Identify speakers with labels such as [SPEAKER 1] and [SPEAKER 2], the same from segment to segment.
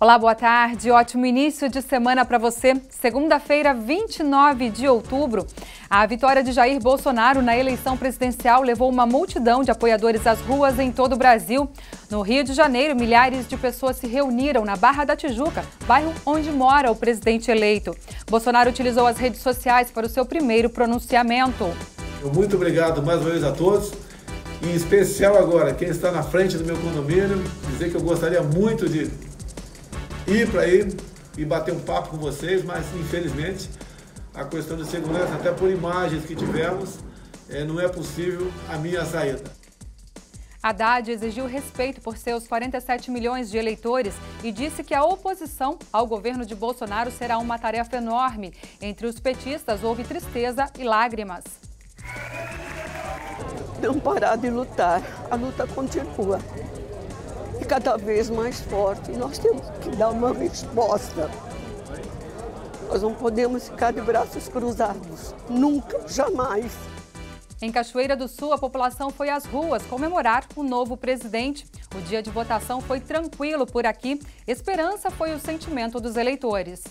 [SPEAKER 1] Olá, boa tarde. Ótimo início de semana para você. Segunda-feira, 29 de outubro. A vitória de Jair Bolsonaro na eleição presidencial levou uma multidão de apoiadores às ruas em todo o Brasil. No Rio de Janeiro, milhares de pessoas se reuniram na Barra da Tijuca, bairro onde mora o presidente eleito. Bolsonaro utilizou as redes sociais para o seu primeiro pronunciamento.
[SPEAKER 2] Muito obrigado mais uma vez a todos. Em especial agora, quem está na frente do meu condomínio, dizer que eu gostaria muito de ir para aí e bater um papo com vocês, mas infelizmente a questão de segurança, até por imagens que tivemos, é, não é possível a minha saída.
[SPEAKER 1] Haddad exigiu respeito por seus 47 milhões de eleitores e disse que a oposição ao governo de Bolsonaro será uma tarefa enorme. Entre os petistas houve tristeza e lágrimas. Não parar de lutar, a luta continua cada vez mais
[SPEAKER 3] forte. Nós temos que dar uma resposta. Nós não podemos ficar de braços cruzados. Nunca, jamais.
[SPEAKER 1] Em Cachoeira do Sul, a população foi às ruas comemorar o novo presidente. O dia de votação foi tranquilo por aqui. Esperança foi o sentimento dos eleitores.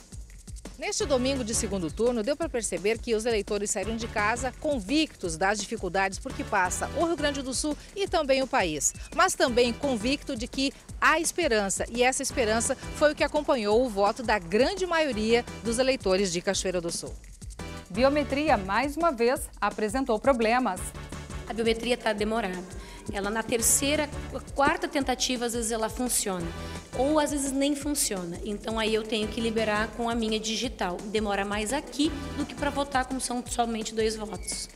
[SPEAKER 4] Neste domingo de segundo turno, deu para perceber que os eleitores saíram de casa convictos das dificuldades por que passa o Rio Grande do Sul e também o país, mas também convicto de que há esperança e essa esperança foi o que acompanhou o voto da grande maioria dos eleitores de Cachoeira do
[SPEAKER 5] Sul. Biometria, mais uma vez, apresentou problemas a biometria está demorada. Ela na terceira, quarta tentativa, às vezes ela funciona. Ou às vezes nem funciona. Então aí eu tenho que liberar com a minha digital. Demora mais aqui do que para votar, como são somente dois votos.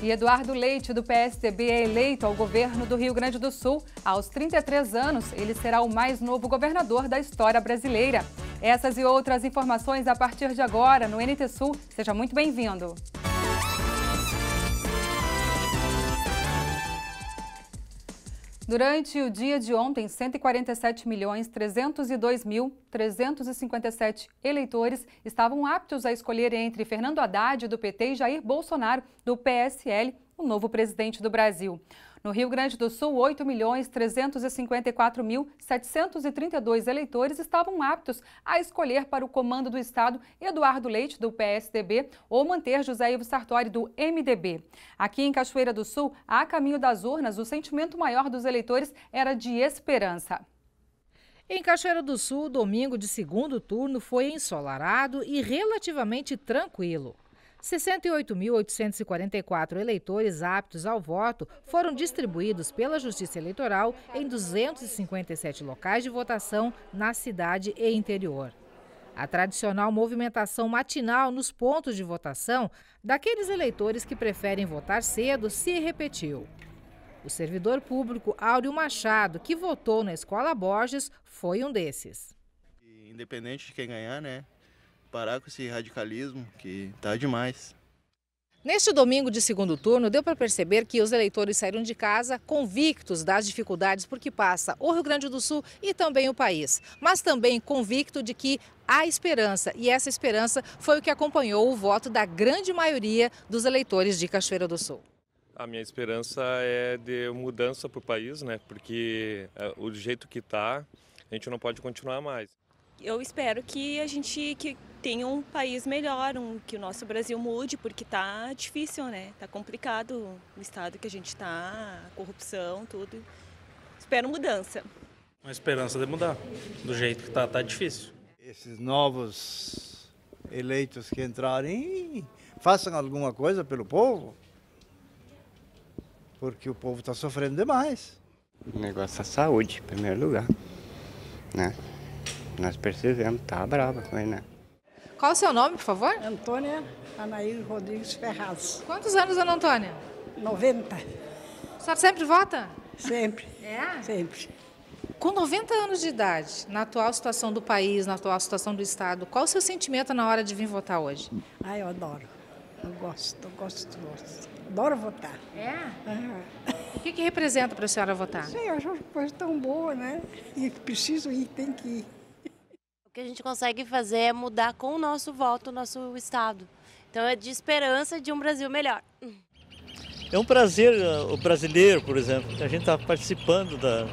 [SPEAKER 1] E Eduardo Leite, do PSDB, é eleito ao governo do Rio Grande do Sul. Aos 33 anos, ele será o mais novo governador da história brasileira. Essas e outras informações a partir de agora no NT Sul. Seja muito bem-vindo. Durante o dia de ontem, 147 milhões eleitores estavam aptos a escolher entre Fernando Haddad, do PT, e Jair Bolsonaro, do PSL, o novo presidente do Brasil. No Rio Grande do Sul, 8.354.732 milhões mil eleitores estavam aptos a escolher para o comando do Estado Eduardo Leite, do PSDB, ou manter José Ivo Sartori, do MDB. Aqui em Cachoeira do Sul, a caminho das urnas, o sentimento maior dos eleitores era de esperança.
[SPEAKER 4] Em Cachoeira do Sul, domingo de segundo turno foi ensolarado e relativamente tranquilo. 68.844 eleitores aptos ao voto foram distribuídos pela Justiça Eleitoral em 257 locais de votação na cidade e interior. A tradicional movimentação matinal nos pontos de votação daqueles eleitores que preferem votar cedo se repetiu. O servidor público Áureo Machado, que votou na Escola Borges, foi um desses.
[SPEAKER 6] Independente de quem ganhar, né? parar com esse radicalismo que está demais.
[SPEAKER 4] Neste domingo de segundo turno, deu para perceber que os eleitores saíram de casa convictos das dificuldades por que passa o Rio Grande do Sul e também o país, mas também convicto de que há esperança. E essa esperança foi o que acompanhou o voto da grande maioria dos eleitores de Cachoeira do Sul.
[SPEAKER 7] A minha esperança é de mudança para o país, né? Porque eh, o jeito que está, a gente não pode continuar mais
[SPEAKER 5] eu espero que a gente que tenha um país melhor, um, que o nosso Brasil mude, porque tá difícil, né? Tá complicado o estado que a gente tá, a corrupção, tudo. Espero mudança.
[SPEAKER 8] Uma esperança de mudar.
[SPEAKER 2] Do jeito que tá, tá difícil. Esses novos eleitos que entrarem, façam alguma coisa pelo povo.
[SPEAKER 3] Porque o
[SPEAKER 9] povo
[SPEAKER 2] está sofrendo demais.
[SPEAKER 9] O negócio é a saúde, em primeiro lugar. Né? Nós precisamos, tá brava com ele, né?
[SPEAKER 4] Qual o seu nome, por favor? Antônia Anaís Rodrigues Ferraz. Quantos anos, dona Antônia? 90. A senhora sempre vota? Sempre. É? Sempre. Com 90 anos de idade, na atual situação do país, na atual situação do Estado, qual o seu sentimento na hora de vir votar hoje? Ah, eu adoro. Eu gosto, eu gosto, gosto. Adoro votar. É? Uhum. O que, que representa para a senhora votar? Sim,
[SPEAKER 5] eu acho uma coisa tão boa, né? E preciso ir, tem que ir que a gente consegue fazer é mudar com o nosso voto o nosso Estado. Então é de esperança de um Brasil melhor.
[SPEAKER 10] É um prazer eh, o brasileiro, por exemplo, a gente está participando da,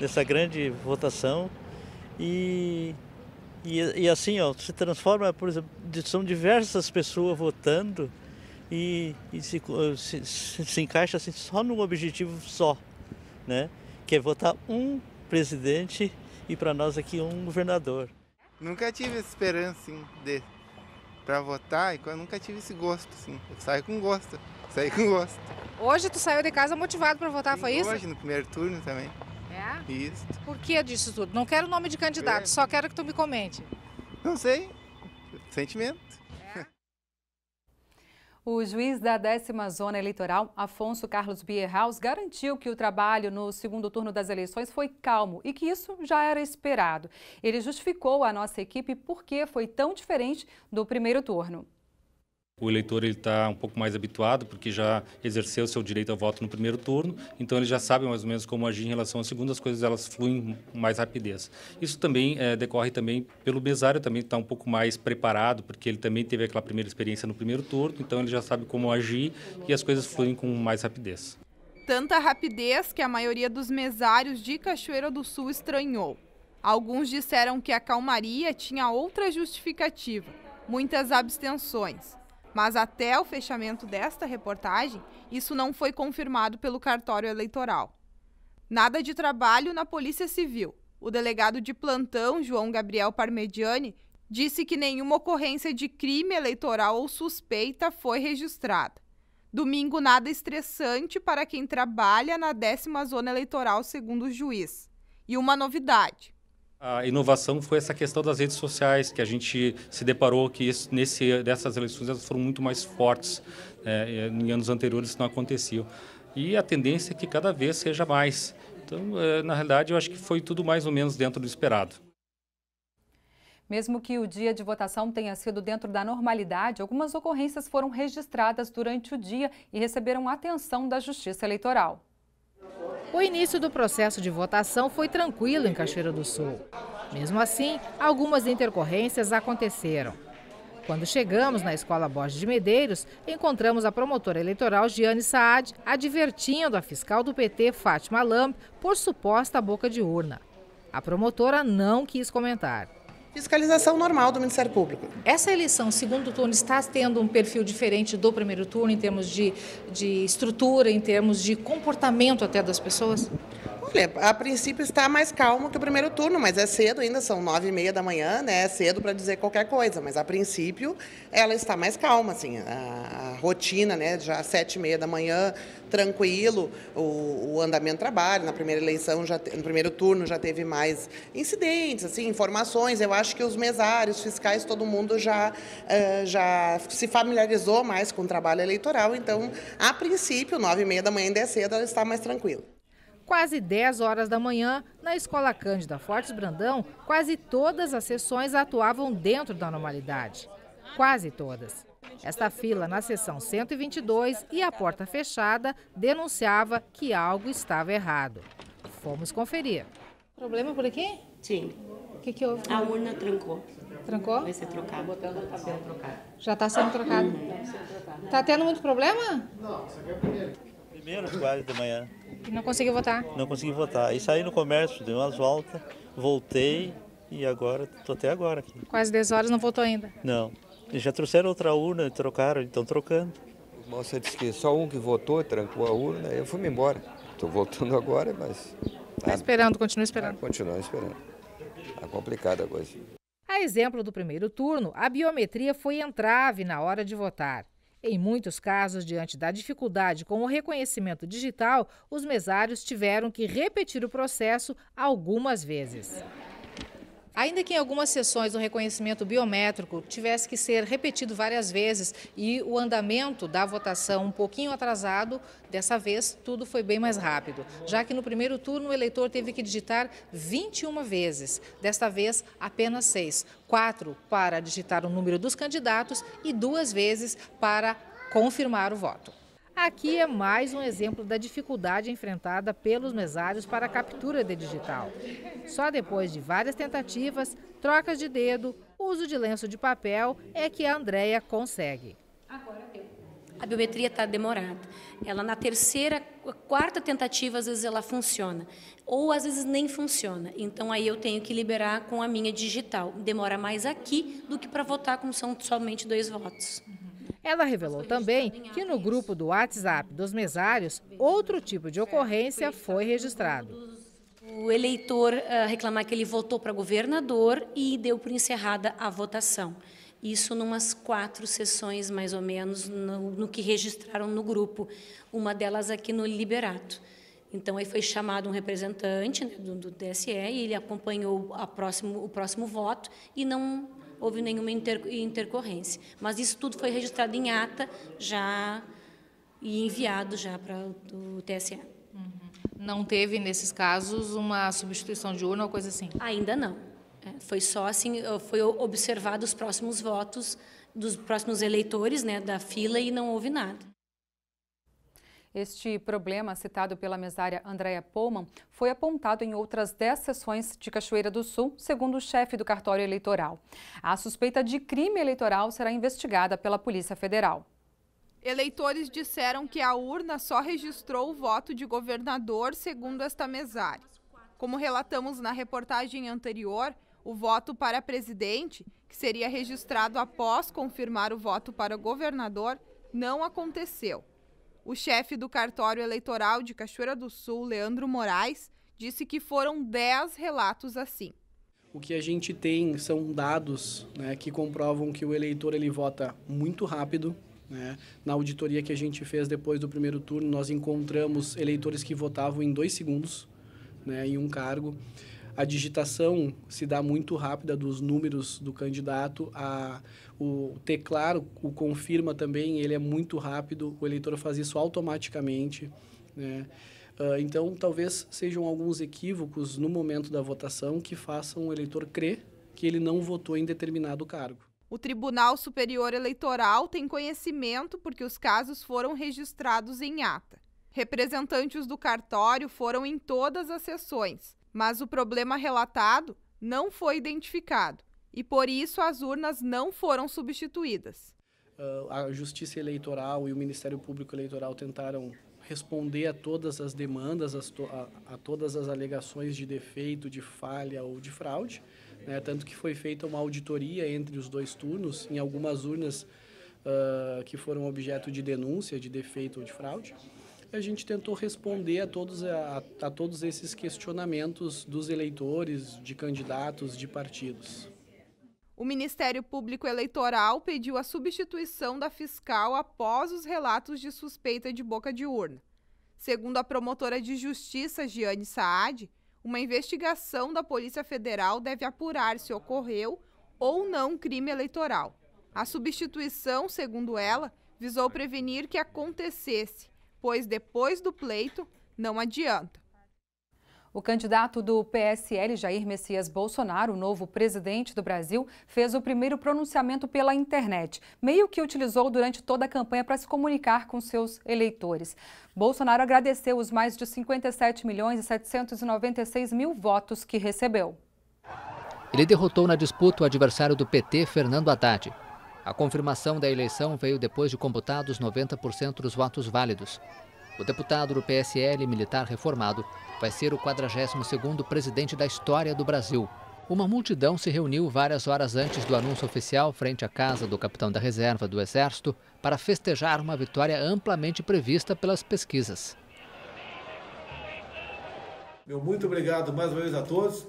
[SPEAKER 10] dessa grande votação e, e, e, assim ó, se transforma, por exemplo, são diversas pessoas votando e, e se, se, se encaixa assim, só num objetivo só, né? que é votar um presidente e para nós aqui um governador.
[SPEAKER 2] Nunca tive essa esperança, assim, de, para votar. E eu nunca tive esse gosto, assim. Eu saio com gosto. Saí com gosto.
[SPEAKER 4] Hoje tu saiu de casa motivado para votar, Sim, foi hoje, isso? Hoje, no
[SPEAKER 2] primeiro turno também. É? Isso.
[SPEAKER 4] Por que disso tudo? Não
[SPEAKER 1] quero o nome de candidato, é. só quero que tu me comente. Não sei. Sentimento. O juiz da décima zona eleitoral, Afonso Carlos Bierhaus, garantiu que o trabalho no segundo turno das eleições foi calmo e que isso já era esperado. Ele justificou à nossa equipe por que foi tão diferente do primeiro turno.
[SPEAKER 9] O eleitor está ele tá um pouco mais habituado, porque já exerceu seu direito ao voto no primeiro turno, então ele já sabe mais ou menos como agir em relação ao segundo, as coisas elas fluem com mais rapidez. Isso também é, decorre também pelo mesário também está um pouco mais preparado, porque ele também teve aquela primeira experiência no primeiro turno, então ele já sabe como agir e as coisas fluem com mais rapidez.
[SPEAKER 6] Tanta rapidez que a maioria dos mesários de Cachoeira do Sul estranhou. Alguns disseram que a calmaria tinha outra justificativa, muitas abstenções. Mas até o fechamento desta reportagem, isso não foi confirmado pelo cartório eleitoral. Nada de trabalho na Polícia Civil. O delegado de plantão, João Gabriel Parmediani, disse que nenhuma ocorrência de crime eleitoral ou suspeita foi registrada. Domingo nada estressante para quem trabalha na décima zona eleitoral, segundo o juiz. E uma novidade:
[SPEAKER 9] a inovação foi essa questão das redes sociais, que a gente se deparou que isso, nesse, dessas eleições elas foram muito mais fortes. É, em anos anteriores isso não acontecia. E a tendência é que cada vez seja mais. Então, é, na realidade, eu acho que foi tudo mais ou menos dentro do esperado.
[SPEAKER 1] Mesmo que o dia de votação tenha sido dentro da normalidade, algumas ocorrências foram registradas durante o dia e receberam atenção da Justiça Eleitoral.
[SPEAKER 4] O início do processo de votação foi tranquilo em Caxias do Sul. Mesmo assim, algumas intercorrências aconteceram. Quando chegamos na Escola Borges de Medeiros, encontramos a promotora eleitoral Giane Saad advertindo a fiscal do PT, Fátima Lamb, por suposta boca de urna. A promotora não quis comentar fiscalização normal do Ministério Público. Essa eleição, segundo turno, está tendo um perfil diferente do primeiro turno em termos de, de estrutura, em termos de
[SPEAKER 6] comportamento até das pessoas? Olha, a princípio está mais calmo que o primeiro turno, mas é cedo ainda, são nove e meia da manhã, né? É cedo para dizer qualquer coisa, mas a princípio ela está mais calma, assim. A, a rotina, né? Já às sete e meia da manhã, tranquilo, o, o andamento do trabalho. Na primeira eleição, já, no primeiro turno, já teve mais incidentes, assim, informações. Eu acho que os mesários, fiscais, todo mundo já, uh, já se familiarizou mais com o trabalho eleitoral. Então, a princípio, nove e meia da manhã ainda é cedo, ela está mais tranquila quase 10 horas da manhã, na Escola Cândida Fortes
[SPEAKER 4] Brandão, quase todas as sessões atuavam dentro da normalidade. Quase todas. Esta fila na sessão 122 e a porta fechada denunciava que algo estava errado. Fomos conferir. Problema por aqui? Sim. O que, que houve? A urna trancou. Trancou? Vai ser trocado. Botando o papel trocado. Já está sendo trocado? Está uhum. Tá tendo muito problema? Não, isso aqui é o
[SPEAKER 10] primeiro primeiro quase de manhã.
[SPEAKER 4] E não consegui votar?
[SPEAKER 10] Não consegui votar. E saí no comércio, dei umas voltas, voltei e agora, estou até agora aqui.
[SPEAKER 4] Quase 10 horas não votou ainda?
[SPEAKER 10] Não. Eles já trouxeram outra urna, trocaram, estão trocando. O moça disse que só um que votou, trancou a urna, eu
[SPEAKER 4] fui-me embora. Estou voltando agora, mas... Está ah, esperando, continua esperando. Ah, continua esperando.
[SPEAKER 5] Está complicada a coisa.
[SPEAKER 4] A exemplo do primeiro turno, a biometria foi entrave na hora de votar. Em muitos casos, diante da dificuldade com o reconhecimento digital, os mesários tiveram que repetir o processo algumas vezes. Ainda que em algumas sessões o reconhecimento biométrico tivesse que ser repetido várias vezes e o andamento da votação um pouquinho atrasado, dessa vez tudo foi bem mais rápido, já que no primeiro turno o eleitor teve que digitar 21 vezes, desta vez apenas seis, quatro para digitar o número dos candidatos e duas vezes para confirmar o voto. Aqui é mais um exemplo da dificuldade enfrentada pelos mesários para a captura de digital. Só depois de várias tentativas, trocas de dedo, uso de lenço de papel, é que a Andrea
[SPEAKER 5] consegue. Agora A biometria está demorada. Ela na terceira, quarta tentativa, às vezes ela funciona. Ou às vezes nem funciona. Então aí eu tenho que liberar com a minha digital. Demora mais aqui do que para votar, como são somente dois votos.
[SPEAKER 4] Ela revelou também que no grupo do WhatsApp dos mesários, outro tipo de ocorrência foi registrado.
[SPEAKER 5] O eleitor eh, reclamar que ele votou para governador e deu por encerrada a votação. Isso numas quatro sessões, mais ou menos, no, no, que registraram no grupo, uma delas aqui no Liberato. Então, aí foi chamado um representante né, do, do, TSE e ele acompanhou próximo, o próximo voto e não houve nenhuma inter, intercorrência. Mas isso tudo foi registrado em ata já e enviado já para o TSE. Uhum. Não teve, nesses casos, uma substituição de urna ou coisa assim? Ainda não. É, foi só assim, foi observado os próximos votos dos próximos
[SPEAKER 1] eleitores né, da fila e não houve nada. Este problema, citado pela mesária Andréa Pullman, foi apontado em outras 10 sessões de Cachoeira do Sul, segundo o chefe do cartório eleitoral. A suspeita de crime eleitoral será investigada pela Polícia Federal.
[SPEAKER 6] Eleitores disseram que a urna só registrou o voto de governador, segundo esta mesária. Como relatamos na reportagem anterior, o voto para presidente, que seria registrado após confirmar o voto para governador, não aconteceu. O chefe do cartório eleitoral de Cachoeira do Sul, Leandro Moraes, disse que foram 10 relatos assim.
[SPEAKER 3] O que a gente tem são dados né, que comprovam que o eleitor ele vota muito rápido. Né? Na auditoria que a gente fez depois do primeiro turno, nós encontramos eleitores que votavam em dois segundos né, em um cargo a digitação se dá muito rápida dos números do candidato, a, o teclado o confirma também, ele é muito rápido, o eleitor faz isso automaticamente, né? Uh, então, talvez sejam alguns equívocos no momento da votação que façam o eleitor crer que ele não votou em determinado cargo.
[SPEAKER 6] O Tribunal Superior Eleitoral tem conhecimento porque os casos foram registrados em ata. Representantes do cartório foram em todas as sessões mas o problema relatado não foi identificado e por isso as urnas não foram substituídas.
[SPEAKER 3] Ah, a Justiça Eleitoral e o Ministério Público Eleitoral tentaram responder a todas as demandas, a, todas as alegações de defeito, de falha ou de fraude. Né? Tanto que foi feita uma auditoria entre os dois turnos, em algumas urnas uh, que foram objeto de denúncia de defeito ou de fraude a gente tentou responder a todos, a, a todos esses questionamentos dos eleitores, de candidatos, de partidos.
[SPEAKER 6] O Ministério Público Eleitoral pediu a substituição da fiscal após os relatos de suspeita de boca de urna. Segundo a promotora de justiça, Giane Saad, uma investigação da Polícia Federal deve apurar se ocorreu ou não crime eleitoral. A substituição, segundo ela, visou prevenir que acontecesse pois depois do pleito não adianta.
[SPEAKER 1] O candidato do PSL, Jair Messias Bolsonaro, o novo presidente do Brasil, fez o primeiro pronunciamento pela internet, meio que utilizou durante toda a campanha para se comunicar com seus eleitores. Bolsonaro agradeceu os mais de 57 milhões e 796 mil votos que recebeu.
[SPEAKER 10] Ele derrotou na disputa o adversário do PT, Fernando Haddad. A confirmação da eleição veio depois de computados 90% dos votos válidos. O deputado do PSL militar reformado vai ser o 42º presidente da história do Brasil. Uma multidão se reuniu várias horas antes do anúncio oficial frente à casa do capitão da reserva do Exército para festejar uma vitória amplamente prevista pelas pesquisas.
[SPEAKER 2] Meu muito obrigado mais uma vez a todos.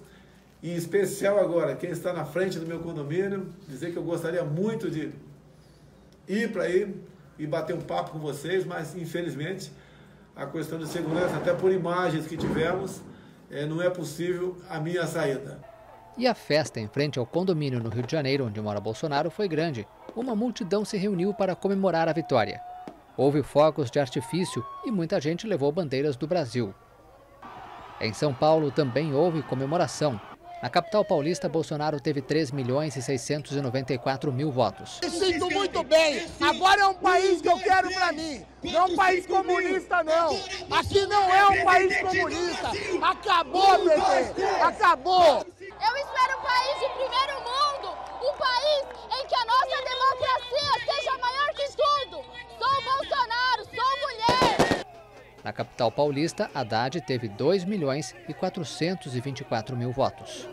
[SPEAKER 2] E em especial agora, quem está na frente do meu condomínio, dizer que eu gostaria muito de ir para aí e bater um papo com vocês, mas infelizmente a questão de segurança, até por imagens que tivemos, é, não é possível a minha saída.
[SPEAKER 10] E a festa em frente ao condomínio no Rio de Janeiro, onde mora Bolsonaro, foi grande. Uma multidão se reuniu para comemorar a vitória. Houve fogos de artifício e muita gente levou bandeiras do Brasil. Em São Paulo também houve comemoração. Na capital paulista, Bolsonaro teve 3 milhões e 694 mil votos.
[SPEAKER 3] Me sinto muito
[SPEAKER 11] bem.
[SPEAKER 1] Agora é um país que eu quero para mim. Não é um país comunista, não. Aqui não é um país comunista. Acabou, PT. Acabou.
[SPEAKER 10] Eu espero um país de primeiro mundo. Um país em que a nossa democracia
[SPEAKER 4] seja maior que tudo. Sou Bolsonaro.
[SPEAKER 10] Na capital paulista, Haddad teve 2 milhões e 424 mil votos.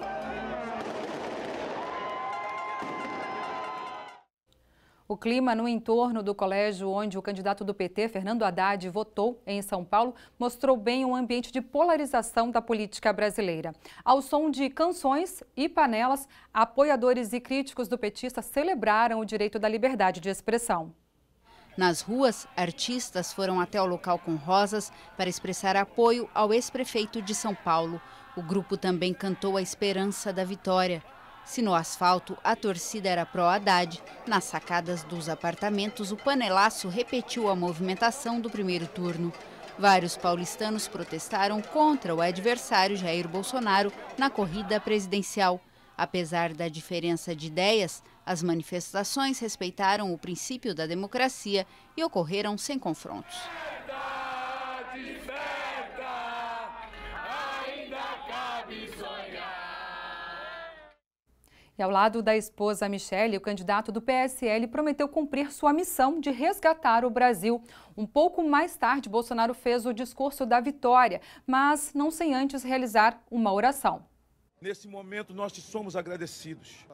[SPEAKER 10] O clima
[SPEAKER 1] no entorno do colégio onde o candidato do PT, Fernando Haddad, votou em São Paulo, mostrou bem um ambiente de polarização da política brasileira. Ao som de canções e panelas, apoiadores e críticos do petista celebraram o direito da liberdade de expressão.
[SPEAKER 4] Nas ruas, artistas foram até o local com rosas para expressar apoio ao ex-prefeito de São Paulo. O grupo também cantou a esperança da vitória. Se no asfalto a torcida era pró-Haddad, nas sacadas dos apartamentos o panelaço repetiu a movimentação do primeiro turno. Vários paulistanos protestaram contra o adversário Jair Bolsonaro na corrida presidencial. Apesar da diferença de ideias, as manifestações respeitaram o princípio da democracia e ocorreram sem confrontos.
[SPEAKER 1] E ao lado da esposa Michele, o candidato do PSL prometeu cumprir sua missão de resgatar o Brasil. Um pouco mais tarde, Bolsonaro fez o discurso da vitória, mas não sem antes realizar uma oração.
[SPEAKER 2] Nesse momento, nós te somos agradecidos.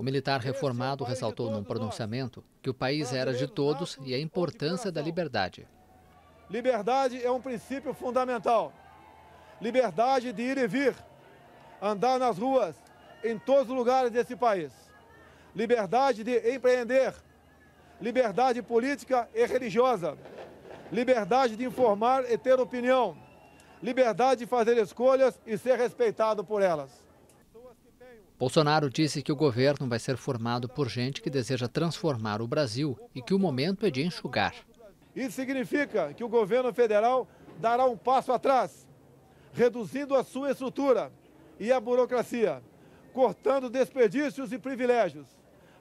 [SPEAKER 10] O militar é reformado ressaltou num pronunciamento que o país era de todos e a importância da liberdade.
[SPEAKER 2] Liberdade é um princípio fundamental. Liberdade de ir e vir, andar nas ruas, em todos os lugares desse país. Liberdade de empreender, liberdade política e religiosa, liberdade de informar e ter opinião, liberdade de fazer escolhas e ser respeitado por elas.
[SPEAKER 10] Bolsonaro disse que o governo vai ser formado por gente que deseja transformar o Brasil e que o momento é de enxugar.
[SPEAKER 2] Isso significa que o governo federal dará um passo atrás, reduzindo a sua estrutura e a burocracia, cortando desperdícios e privilégios,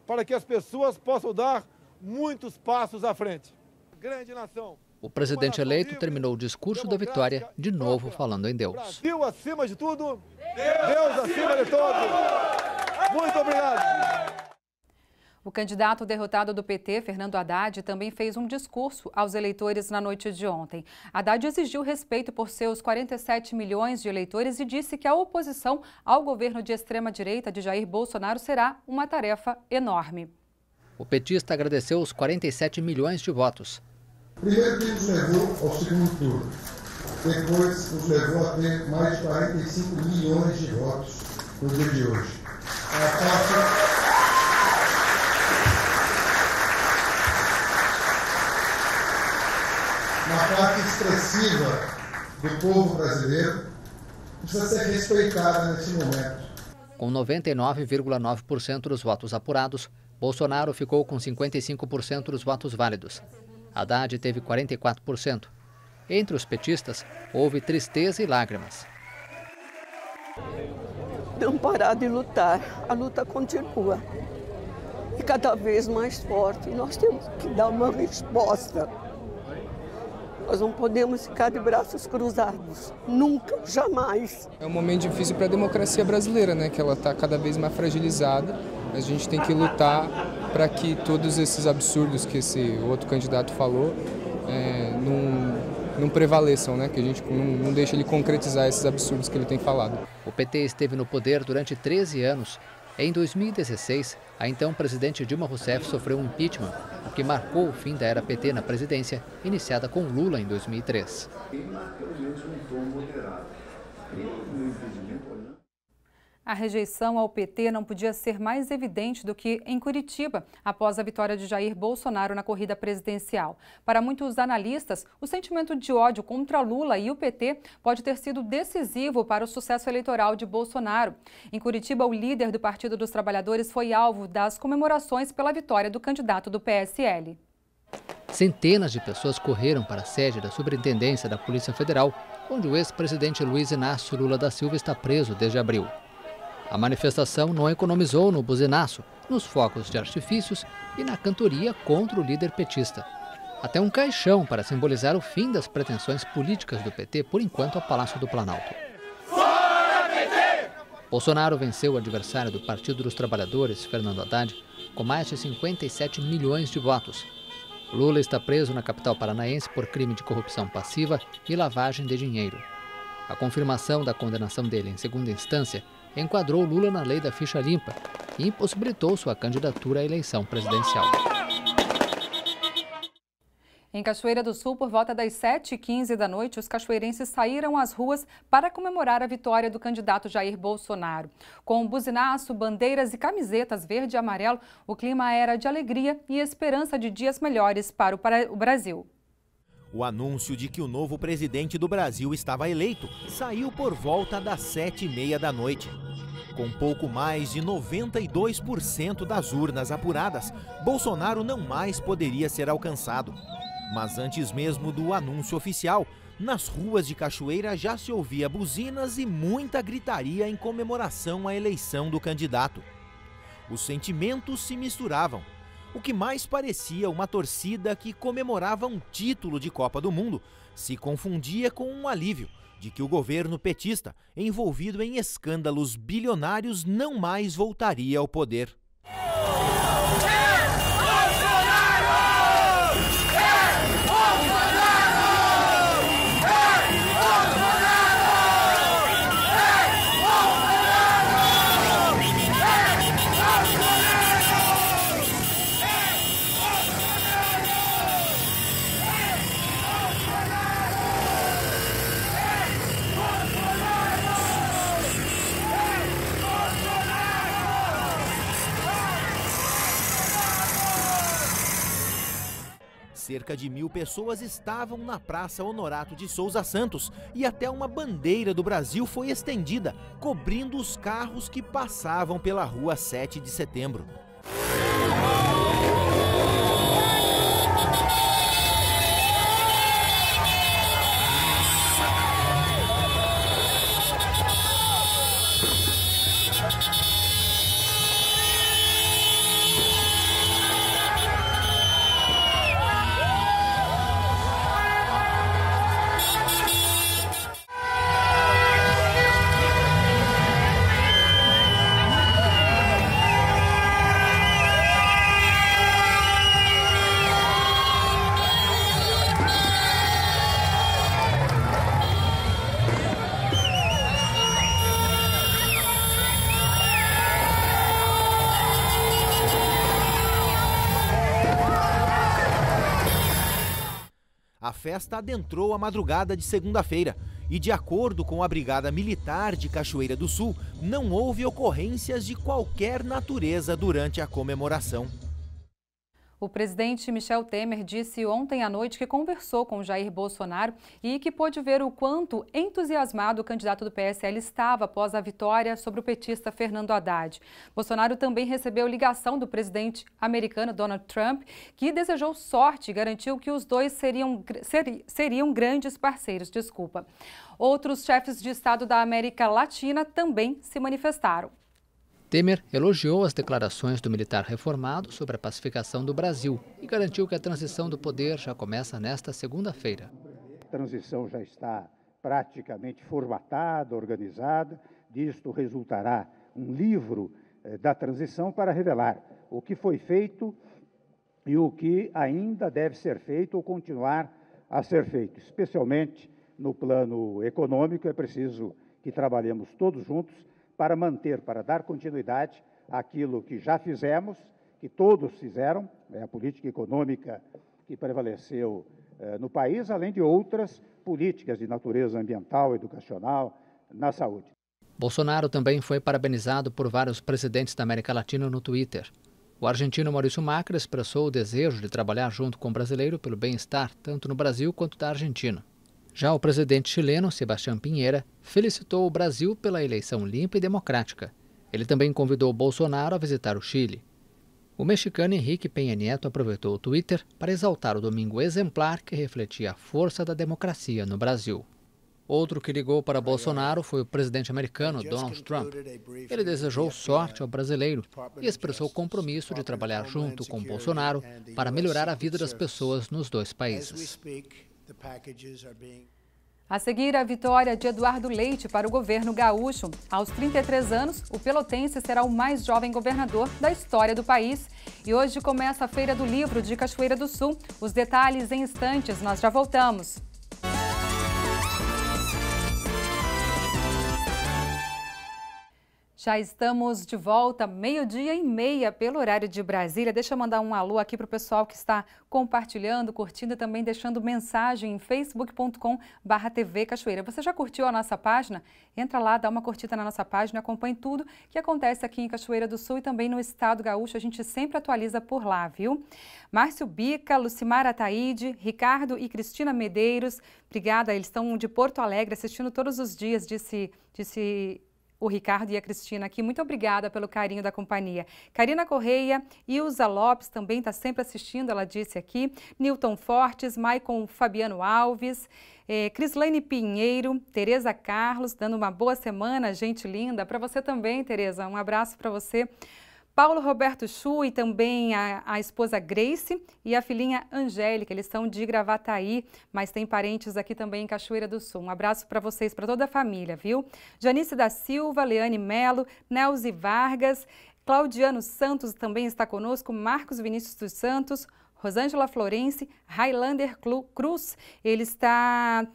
[SPEAKER 2] para que as pessoas possam dar muitos passos à frente. Grande nação.
[SPEAKER 10] O presidente eleito terminou o discurso da vitória de novo falando em Deus.
[SPEAKER 1] Brasil acima de tudo, Deus acima de todos. Muito obrigado. O candidato derrotado do PT, Fernando Haddad, também fez um discurso aos eleitores na noite de ontem. Haddad exigiu respeito por seus 47 milhões de eleitores e disse que a oposição ao governo de extrema-direita de Jair Bolsonaro será uma tarefa enorme.
[SPEAKER 10] O petista agradeceu os 47 milhões de votos.
[SPEAKER 2] Primeiro que nos levou ao segundo turno, depois nos levou a ter mais de 45 milhões de votos
[SPEAKER 3] no dia de hoje. É a fonte. Uma parte expressiva
[SPEAKER 2] do povo brasileiro precisa ser respeitada neste momento.
[SPEAKER 10] Com 99,9% dos votos apurados, Bolsonaro ficou com 55% dos votos válidos. Haddad teve 44%. Entre os petistas, houve tristeza e lágrimas não parar
[SPEAKER 3] de lutar. A luta continua. E cada vez mais forte. E nós temos que dar uma resposta. Nós não podemos ficar de braços cruzados, nunca, jamais. É um momento difícil para a democracia brasileira, né? Que ela está cada vez mais fragilizada. A gente tem que lutar para que todos esses absurdos
[SPEAKER 10] que esse outro candidato falou é, não não prevaleçam, né? que a gente não, não deixe ele concretizar esses absurdos que ele tem falado. O PT esteve no poder durante 13 anos. Em 2016, a então presidente Dilma Rousseff sofreu um impeachment, o que marcou o fim da era PT na presidência, iniciada com Lula em 2003.
[SPEAKER 1] A rejeição ao PT não podia ser mais evidente do que em Curitiba, após a vitória de Jair Bolsonaro na corrida presidencial. Para muitos analistas, o sentimento de ódio contra Lula e o PT pode ter sido decisivo para o sucesso eleitoral de Bolsonaro. Em Curitiba, o líder do Partido dos Trabalhadores foi alvo das comemorações pela vitória do candidato do PSL.
[SPEAKER 10] Centenas de pessoas correram para a sede da Superintendência da Polícia Federal, onde o ex-presidente Luiz Inácio Lula da Silva está preso desde abril. A manifestação não economizou no buzinaço, nos focos de artifícios e na cantoria contra o líder petista. Até um caixão para simbolizar o fim das pretensões políticas do PT por enquanto ao Palácio do Planalto. Fora, PT! Bolsonaro venceu o adversário do Partido dos Trabalhadores, Fernando Haddad, com mais de 57 milhões de votos. Lula está preso na capital paranaense por crime de corrupção passiva e lavagem de dinheiro. A confirmação da condenação dele em segunda instância enquadrou Lula na lei da ficha limpa e impossibilitou sua candidatura à eleição presidencial.
[SPEAKER 1] Em Cachoeira do Sul, por volta das 7h15 da noite, os cachoeirenses saíram às ruas para comemorar a vitória do candidato Jair Bolsonaro. Com buzinaço, bandeiras e camisetas verde e amarelo, o clima era de alegria e esperança de dias melhores para o Brasil.
[SPEAKER 11] O anúncio de que o novo presidente do Brasil estava eleito saiu por volta das sete e meia da noite. Com pouco mais de 92% das urnas apuradas, Bolsonaro não mais poderia ser alcançado. Mas antes mesmo do anúncio oficial, nas ruas de Cachoeira já se ouvia buzinas e muita gritaria em comemoração à eleição do candidato. Os sentimentos se misturavam o que mais parecia uma torcida que comemorava um título de Copa do Mundo se confundia com um alívio de que o governo petista, envolvido em escândalos bilionários, não mais voltaria ao poder. Cerca de mil pessoas estavam na Praça Honorato de Souza Santos e até uma bandeira do Brasil foi estendida, cobrindo os carros que passavam pela Rua 7 de Setembro. festa adentrou a madrugada de segunda-feira e, de acordo com a Brigada Militar de Cachoeira do Sul, não houve ocorrências de qualquer natureza durante a comemoração.
[SPEAKER 1] O presidente Michel Temer disse ontem à noite que conversou com Jair Bolsonaro e que pôde ver o quanto entusiasmado o candidato do PSL estava após a vitória sobre o petista Fernando Haddad. Bolsonaro também recebeu ligação do presidente americano Donald Trump, que desejou sorte e garantiu que os dois seriam, seriam grandes parceiros. Desculpa. Outros chefes de Estado da América Latina também se manifestaram.
[SPEAKER 10] Temer elogiou as declarações do militar reformado sobre a pacificação do Brasil e garantiu que a transição do poder já começa nesta segunda-feira.
[SPEAKER 5] A transição já está
[SPEAKER 11] praticamente formatada, organizada. Disto resultará um livro eh, da transição para revelar o que foi feito e o que ainda deve ser feito ou continuar a ser feito. Especialmente no plano econômico, é preciso que trabalhemos todos juntos para manter, para dar continuidade àquilo que já fizemos, que todos fizeram, né, a política
[SPEAKER 2] econômica que prevaleceu eh, no país, além de outras políticas de natureza ambiental, educacional, na saúde.
[SPEAKER 10] Bolsonaro também foi parabenizado por vários presidentes da América Latina no Twitter. O argentino Maurício Macri expressou o desejo de trabalhar junto com o brasileiro pelo bem-estar, tanto no Brasil quanto da Argentina. Já o presidente chileno, Sebastián Pinheira, felicitou o Brasil pela eleição limpa e democrática. Ele também convidou Bolsonaro a visitar o Chile. O mexicano Henrique Penha Nieto aproveitou o Twitter para exaltar o domingo exemplar que refletia a força da democracia no Brasil. Outro que ligou para Bolsonaro foi o presidente americano Donald Trump. Ele desejou sorte ao brasileiro e expressou o compromisso de trabalhar junto com Bolsonaro para melhorar a vida das pessoas nos dois países.
[SPEAKER 1] A seguir, a vitória de Eduardo Leite para o governo gaúcho. Aos 33 anos, o pelotense será o mais jovem governador da história do país. E hoje começa a Feira do Livro de Cachoeira do Sul. Os detalhes em instantes, nós já voltamos. Já estamos de volta, meio-dia e meia, pelo horário de Brasília. Deixa eu mandar um alô aqui para o pessoal que está compartilhando, curtindo e também deixando mensagem em facebook.com.br TV Cachoeira. Você já curtiu a nossa página? Entra lá, dá uma curtida na nossa página, acompanhe tudo que acontece aqui em Cachoeira do Sul e também no Estado Gaúcho. A gente sempre atualiza por lá, viu? Márcio Bica, Lucimar Ataíde, Ricardo e Cristina Medeiros. Obrigada, eles estão de Porto Alegre assistindo todos os dias, disse, disse o Ricardo e a Cristina aqui. Muito obrigada pelo carinho da companhia. Karina Correia, Ilza Lopes também está sempre assistindo, ela disse aqui. Newton Fortes, Maicon Fabiano Alves, eh, Crislaine Pinheiro, Tereza Carlos, dando uma boa semana, gente linda. Para você também, Tereza, um abraço para você. Paulo Roberto Chu e também a, a, esposa Grace e a filhinha Angélica. Eles são de Gravataí, mas tem parentes aqui também em Cachoeira do Sul. Um abraço para vocês, para toda a família, viu? Janice da Silva, Leane Melo, Nelze Vargas, Claudiano Santos também está conosco, Marcos Vinícius dos Santos, Rosângela Florense, Highlander Cruz. Ele está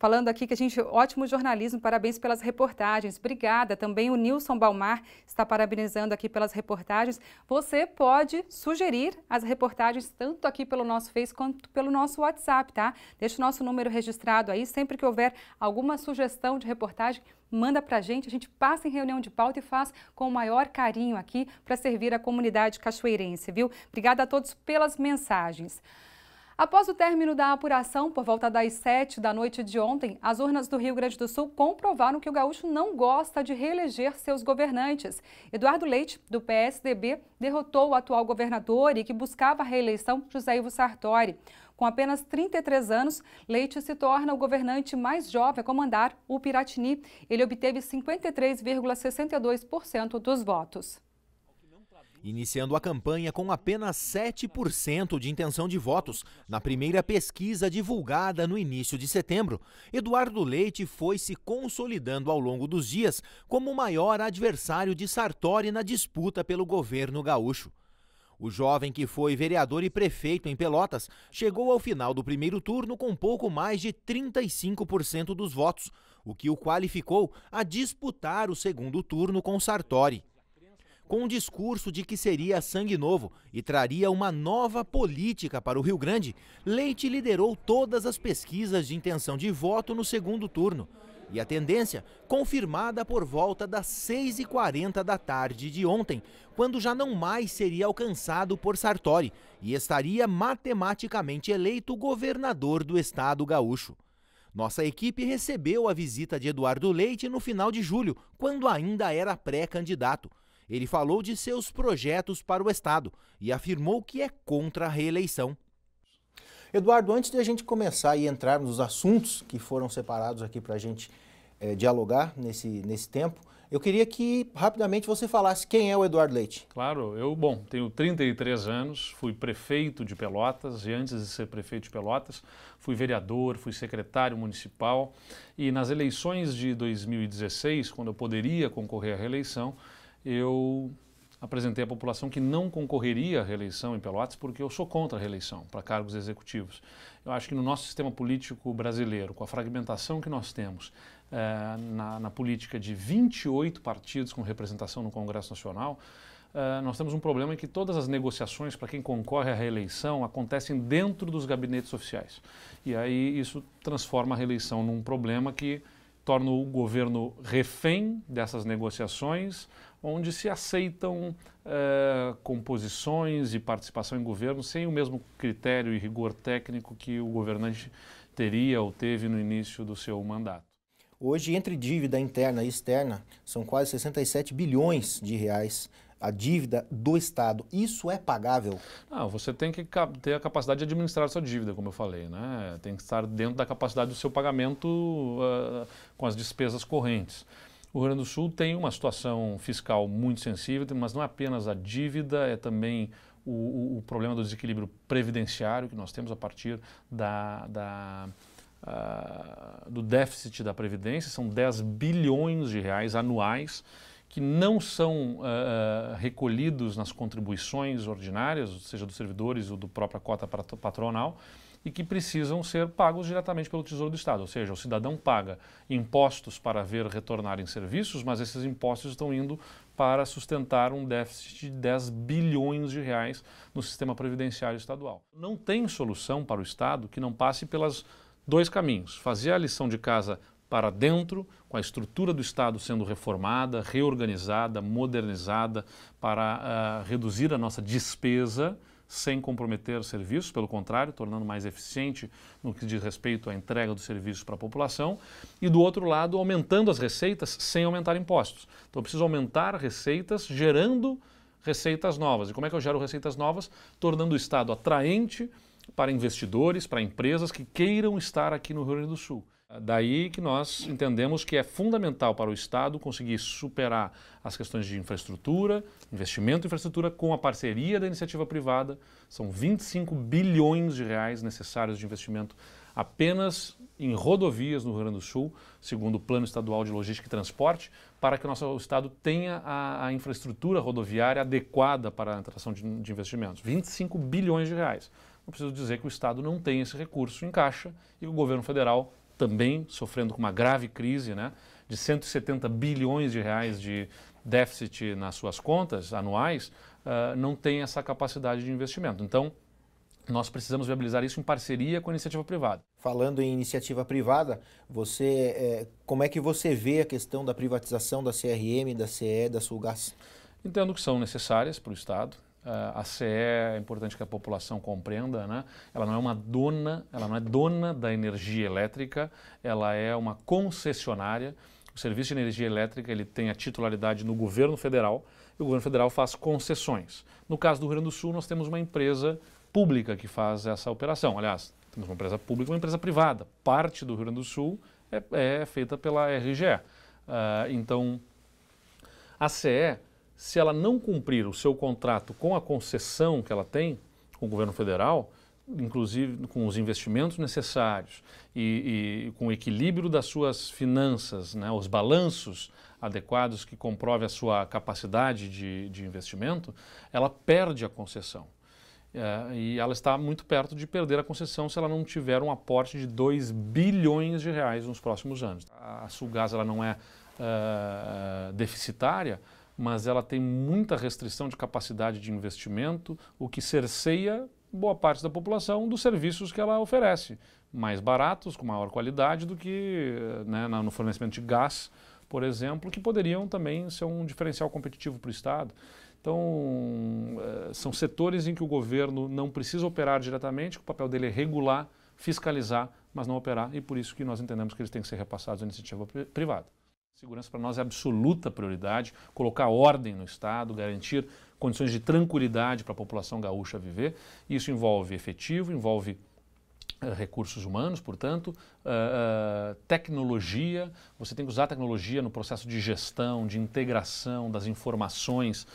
[SPEAKER 1] falando aqui que a gente, ótimo jornalismo, parabéns pelas reportagens. Obrigada. Também o Nilson Balmar está parabenizando aqui pelas reportagens. Você pode sugerir as reportagens tanto aqui pelo nosso Face quanto pelo nosso WhatsApp, tá? Deixa o nosso número registrado aí. Sempre que houver alguma sugestão de reportagem, manda para a gente, a gente passa em reunião de pauta e faz com o maior carinho aqui para servir a comunidade cachoeirense, viu? Obrigada a todos pelas mensagens. Após o término da apuração, por volta das 7 da noite de ontem, as urnas do Rio Grande do Sul comprovaram que o gaúcho não gosta de reeleger seus governantes. Eduardo Leite, do PSDB, derrotou o atual governador e que buscava a reeleição, José Ivo Sartori. Com apenas 33 anos, Leite se torna o governante mais jovem a comandar o Piratini. Ele obteve 53,62% dos votos
[SPEAKER 11] iniciando a campanha com apenas 7% de intenção de votos na primeira pesquisa divulgada no início de setembro. Eduardo Leite foi se consolidando ao longo dos dias como o maior adversário de Sartori na disputa pelo governo gaúcho. O jovem que foi vereador e prefeito em Pelotas chegou ao final do primeiro turno com pouco mais de 35% dos votos, o que o qualificou a disputar o segundo turno com Sartori com o discurso de que seria sangue novo e traria uma nova política para o Rio Grande, Leite liderou todas as pesquisas de intenção de voto no segundo turno. E a tendência confirmada por volta das 6h40 da tarde de ontem, quando já não mais seria alcançado por Sartori e estaria matematicamente eleito governador do estado gaúcho. Nossa equipe recebeu a visita de Eduardo Leite no final de julho, quando ainda era pré-candidato. Ele falou de seus projetos para o Estado e afirmou que é contra a reeleição. Eduardo, antes de a gente começar e entrar nos assuntos que foram separados aqui para a gente é, dialogar nesse, nesse tempo, eu queria que rapidamente você falasse quem é o Eduardo Leite.
[SPEAKER 8] Claro, eu, bom, tenho 33 anos, fui prefeito de Pelotas e antes de ser prefeito de Pelotas, fui vereador, fui secretário municipal e nas eleições de 2016, quando eu poderia concorrer à reeleição, eu apresentei à população que não concorreria à reeleição em Pelotas porque eu sou contra a reeleição para cargos executivos. Eu acho que no nosso sistema político brasileiro, com a fragmentação que nós temos eh, na, na, política de 28 partidos com representação no Congresso Nacional, eh, nós temos um problema em que todas as negociações para quem concorre à reeleição acontecem dentro dos gabinetes oficiais. E aí isso transforma a reeleição num problema que torna o governo refém dessas negociações, onde se aceitam eh, composições e participação em governo sem o mesmo critério e rigor técnico que o governante teria ou teve no início do seu mandato.
[SPEAKER 11] Hoje, entre dívida interna e externa, são quase 67 bilhões de reais a dívida do Estado. Isso é pagável?
[SPEAKER 8] Ah, você tem que ter a capacidade de administrar a sua dívida, como eu falei. Né? Tem que estar dentro da capacidade do seu pagamento uh, com as despesas correntes. O Rio Grande do Sul tem uma situação fiscal muito sensível, mas não é apenas a dívida, é também o, o, o problema do desequilíbrio previdenciário que nós temos a partir da, da uh, do déficit da Previdência. São 10 bilhões de reais anuais que não são uh, recolhidos nas contribuições ordinárias, seja dos servidores ou do própria cota patronal e que precisam ser pagos diretamente pelo Tesouro do Estado. Ou seja, o cidadão paga impostos para ver retornarem serviços, mas esses impostos estão indo para sustentar um déficit de 10 bilhões de reais no sistema previdenciário estadual. Não tem solução para o Estado que não passe pelas dois caminhos: fazer a lição de casa para dentro, com a estrutura do Estado sendo reformada, reorganizada, modernizada, para uh, reduzir a nossa despesa sem comprometer serviços, pelo contrário, tornando mais eficiente no que diz respeito à entrega dos serviços para a população, e do outro lado, aumentando as receitas sem aumentar impostos. Então, eu preciso aumentar receitas gerando receitas novas. E como é que eu gero receitas novas? Tornando o Estado atraente para investidores, para empresas que queiram estar aqui no Rio Grande do Sul. Daí que nós entendemos que é fundamental para o Estado conseguir superar as questões de infraestrutura, investimento em infraestrutura com a parceria da iniciativa privada. São 25 bilhões de reais necessários de investimento apenas em rodovias no Rio Grande do Sul, segundo o Plano Estadual de Logística e Transporte, para que o nosso Estado tenha a, a infraestrutura rodoviária adequada para a atração de, de investimentos. 25 bilhões de reais. Não preciso dizer que o Estado não tem esse recurso em caixa e o governo federal também sofrendo com uma grave crise, né? De 170 bilhões de reais de déficit nas suas contas anuais, uh, não tem essa capacidade de investimento. Então, nós precisamos viabilizar isso em parceria com a iniciativa privada. Falando em iniciativa
[SPEAKER 11] privada, você, é, como é que você vê a questão da privatização da CRM, da
[SPEAKER 8] CE, da Sulgas? Entendo que são necessárias para o Estado, ah, a CE é importante que a população compreenda, né? Ela não é uma dona, ela não é dona da energia elétrica, ela é uma concessionária. O serviço de energia elétrica ele tem a titularidade no governo federal e o governo federal faz concessões. No caso do Rio Grande do Sul, nós temos uma empresa pública que faz essa operação. Aliás, temos uma empresa pública e uma empresa privada. Parte do Rio Grande do Sul é, é feita pela RGE. Uh, ah, então, a CE se ela não cumprir o seu contrato com a concessão que ela tem com o governo federal, inclusive com os investimentos necessários e, e com o equilíbrio das suas finanças, né, os balanços adequados que comprove a sua capacidade de, de investimento, ela perde a concessão. É, e ela está muito perto de perder a concessão se ela não tiver um aporte de 2 bilhões de reais nos próximos anos. A Sulgás ela não é uh, deficitária, mas ela tem muita restrição de capacidade de investimento, o que cerceia boa parte da população dos serviços que ela oferece, mais baratos, com maior qualidade do que né, no fornecimento de gás, por exemplo, que poderiam também ser um diferencial competitivo para o Estado. Então, eh, são setores em que o governo não precisa operar diretamente, que o papel dele é regular, fiscalizar, mas não operar, e por isso que nós entendemos que eles têm que ser repassados à iniciativa privada. Segurança para nós é absoluta prioridade, colocar ordem no Estado, garantir condições de tranquilidade para a população gaúcha viver. Isso envolve efetivo, envolve eh, recursos humanos, portanto, eh, eh, tecnologia. Você tem que usar a tecnologia no processo de gestão, de integração das informações